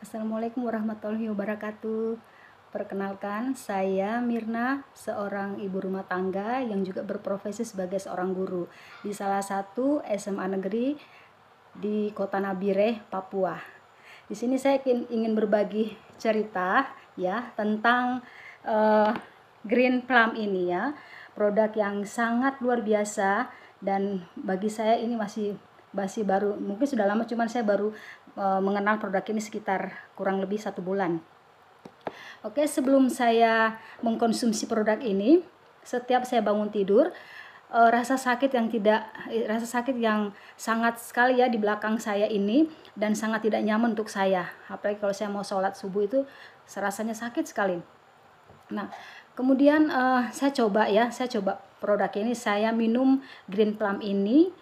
Assalamualaikum warahmatullahi wabarakatuh. Perkenalkan, saya Mirna, seorang ibu rumah tangga yang juga berprofesi sebagai seorang guru di salah satu SMA negeri di Kota Nabire, Papua. Di sini saya ingin berbagi cerita ya tentang uh, green plum ini ya, produk yang sangat luar biasa dan bagi saya ini masih masih baru mungkin sudah lama cuman saya baru e, mengenal produk ini sekitar kurang lebih satu bulan oke sebelum saya mengkonsumsi produk ini setiap saya bangun tidur e, rasa sakit yang tidak eh, rasa sakit yang sangat sekali ya di belakang saya ini dan sangat tidak nyaman untuk saya apalagi kalau saya mau sholat subuh itu serasanya sakit sekali nah kemudian uh, saya coba ya saya coba produk ini saya minum green plum ini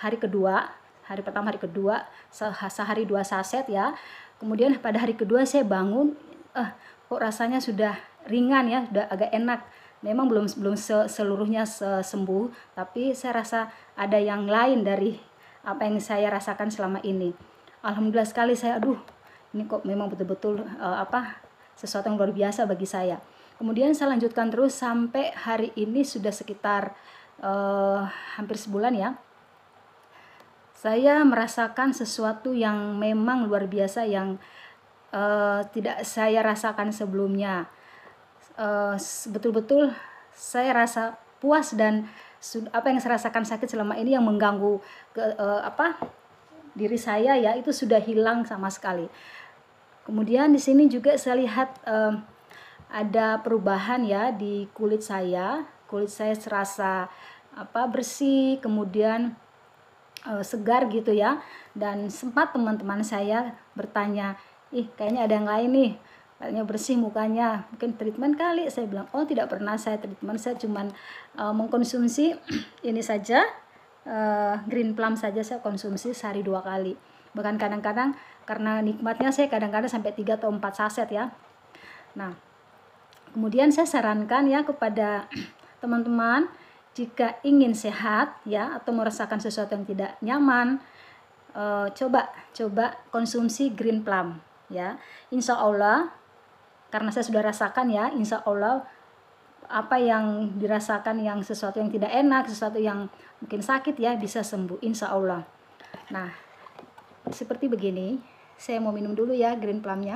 hari kedua hari pertama hari kedua sehari dua saset ya kemudian pada hari kedua saya bangun eh kok rasanya sudah ringan ya sudah agak enak memang belum belum seluruhnya sembuh tapi saya rasa ada yang lain dari apa yang saya rasakan selama ini alhamdulillah sekali saya aduh ini kok memang betul-betul uh, apa sesuatu yang luar biasa bagi saya kemudian saya lanjutkan terus sampai hari ini sudah sekitar uh, hampir sebulan ya saya merasakan sesuatu yang memang luar biasa yang uh, tidak saya rasakan sebelumnya. Eh, betul-betul uh, saya rasa puas dan apa yang saya rasakan sakit selama ini yang mengganggu ke, uh, apa diri saya ya itu sudah hilang sama sekali. Kemudian di sini juga saya lihat uh, ada perubahan ya di kulit saya. Kulit saya serasa apa bersih, kemudian uh, segar gitu ya dan sempat teman-teman saya bertanya ih kayaknya ada yang lain nih kayaknya bersih mukanya mungkin treatment kali saya bilang oh tidak pernah saya treatment saya cuman uh, mengkonsumsi ini saja uh, green plum saja saya konsumsi sehari dua kali bahkan kadang-kadang karena nikmatnya saya kadang-kadang sampai tiga atau empat saset ya nah kemudian saya sarankan ya kepada teman-teman jika ingin sehat ya atau merasakan sesuatu yang tidak nyaman uh, coba coba konsumsi green plum ya insya Allah karena saya sudah rasakan ya insya Allah apa yang dirasakan yang sesuatu yang tidak enak sesuatu yang mungkin sakit ya bisa sembuh insya Allah nah seperti begini saya mau minum dulu ya green plumnya